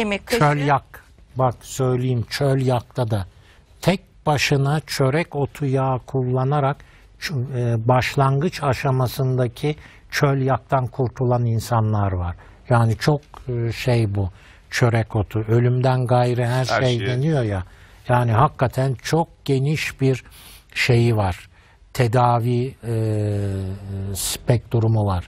kemik kaşı. Çölyak. Bak söyleyeyim çöl yakta da tek başına çörek otu yağı kullanarak e, başlangıç aşamasındaki çöl yak'tan kurtulan insanlar var. Yani çok e, şey bu çörek otu. Ölümden gayrı her, her şey, şey deniyor ya. Yani hakikaten çok geniş bir şeyi var. Tedavi e, e spektrumu var.